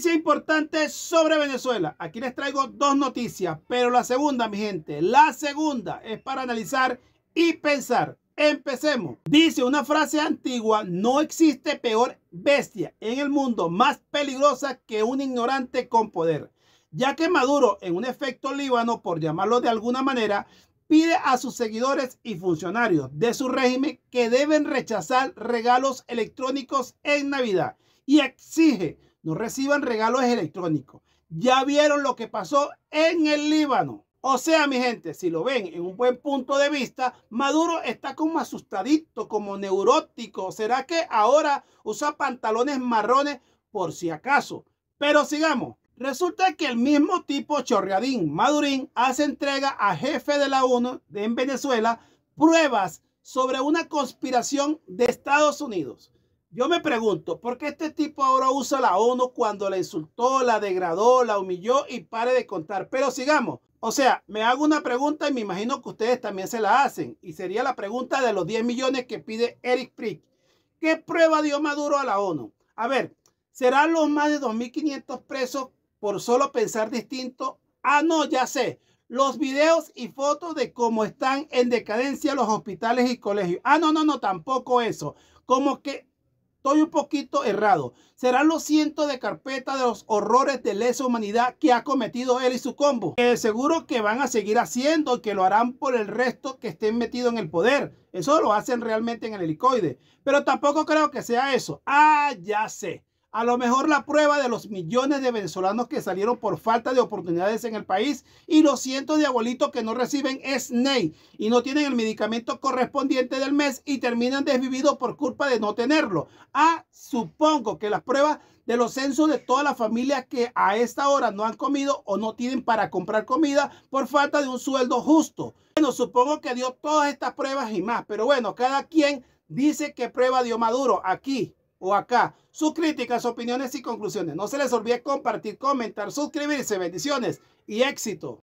noticia importante sobre Venezuela. Aquí les traigo dos noticias, pero la segunda, mi gente, la segunda es para analizar y pensar. Empecemos. Dice una frase antigua, no existe peor bestia en el mundo más peligrosa que un ignorante con poder. Ya que Maduro, en un efecto líbano, por llamarlo de alguna manera, pide a sus seguidores y funcionarios de su régimen que deben rechazar regalos electrónicos en Navidad y exige no reciban regalos electrónicos. Ya vieron lo que pasó en el Líbano. O sea, mi gente, si lo ven en un buen punto de vista, Maduro está como asustadito, como neurótico. ¿Será que ahora usa pantalones marrones por si acaso? Pero sigamos. Resulta que el mismo tipo chorreadín Madurín hace entrega a jefe de la ONU en Venezuela pruebas sobre una conspiración de Estados Unidos yo me pregunto, ¿por qué este tipo ahora usa la ONU cuando la insultó, la degradó, la humilló y pare de contar? Pero sigamos. O sea, me hago una pregunta y me imagino que ustedes también se la hacen. Y sería la pregunta de los 10 millones que pide Eric Prick. ¿Qué prueba dio Maduro a la ONU? A ver, ¿serán los más de 2.500 presos por solo pensar distinto? Ah, no, ya sé. Los videos y fotos de cómo están en decadencia los hospitales y colegios. Ah, no, no, no, tampoco eso. Como que estoy un poquito errado. Serán los cientos de carpeta de los horrores de lesa humanidad que ha cometido él y su combo. Que seguro que van a seguir haciendo y que lo harán por el resto que estén metidos en el poder. Eso lo hacen realmente en el helicoide. Pero tampoco creo que sea eso. Ah, ya sé. A lo mejor la prueba de los millones de venezolanos que salieron por falta de oportunidades en el país y los cientos de abuelitos que no reciben SNEI y no tienen el medicamento correspondiente del mes y terminan desvividos por culpa de no tenerlo. Ah, supongo que las pruebas de los censos de todas las familias que a esta hora no han comido o no tienen para comprar comida por falta de un sueldo justo. Bueno, supongo que dio todas estas pruebas y más, pero bueno, cada quien dice que prueba dio Maduro aquí o acá sus críticas, opiniones y conclusiones. No se les olvide compartir, comentar, suscribirse. Bendiciones y éxito.